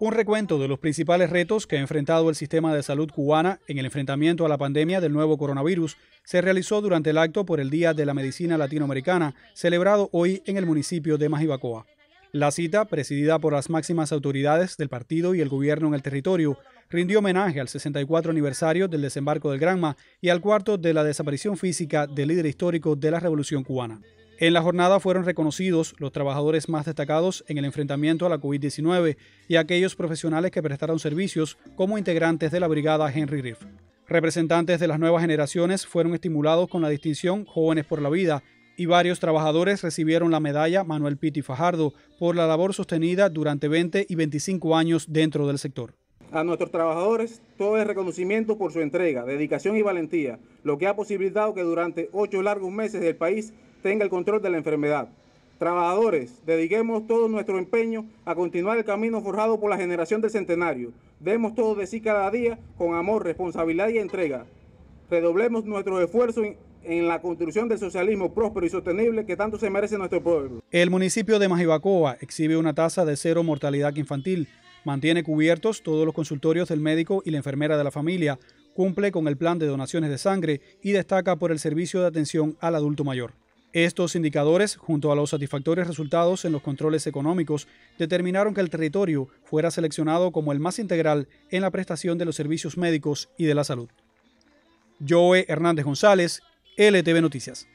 Un recuento de los principales retos que ha enfrentado el sistema de salud cubana en el enfrentamiento a la pandemia del nuevo coronavirus se realizó durante el acto por el Día de la Medicina Latinoamericana, celebrado hoy en el municipio de Majibacoa. La cita, presidida por las máximas autoridades del partido y el gobierno en el territorio, rindió homenaje al 64 aniversario del desembarco del Granma y al cuarto de la desaparición física del líder histórico de la Revolución cubana. En la jornada fueron reconocidos los trabajadores más destacados en el enfrentamiento a la COVID-19 y aquellos profesionales que prestaron servicios como integrantes de la brigada Henry Riff. Representantes de las nuevas generaciones fueron estimulados con la distinción Jóvenes por la Vida y varios trabajadores recibieron la medalla Manuel Pitti Fajardo por la labor sostenida durante 20 y 25 años dentro del sector. A nuestros trabajadores, todo el reconocimiento por su entrega, dedicación y valentía, lo que ha posibilitado que durante ocho largos meses del país tenga el control de la enfermedad. Trabajadores, dediquemos todo nuestro empeño a continuar el camino forjado por la generación del centenario. Demos todo de sí cada día con amor, responsabilidad y entrega. Redoblemos nuestros esfuerzos en la construcción del socialismo próspero y sostenible que tanto se merece nuestro pueblo. El municipio de Majibacoa exhibe una tasa de cero mortalidad infantil, mantiene cubiertos todos los consultorios del médico y la enfermera de la familia, cumple con el plan de donaciones de sangre y destaca por el servicio de atención al adulto mayor. Estos indicadores, junto a los satisfactorios resultados en los controles económicos, determinaron que el territorio fuera seleccionado como el más integral en la prestación de los servicios médicos y de la salud. Joe Hernández González, LTV Noticias.